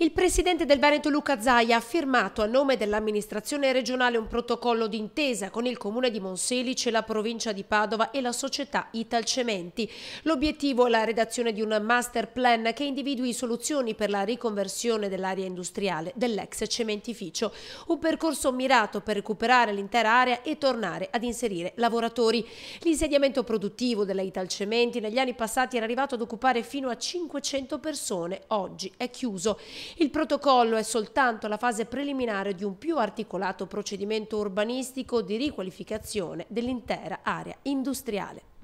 Il presidente del Veneto Luca Zaia ha firmato a nome dell'amministrazione regionale un protocollo d'intesa con il comune di Monselice, la provincia di Padova e la società Italcementi. L'obiettivo è la redazione di un master plan che individui soluzioni per la riconversione dell'area industriale dell'ex cementificio, un percorso mirato per recuperare l'intera area e tornare ad inserire lavoratori. L'insediamento produttivo della Italcementi negli anni passati era arrivato ad occupare fino a 500 persone, oggi è chiuso. Il protocollo è soltanto la fase preliminare di un più articolato procedimento urbanistico di riqualificazione dell'intera area industriale.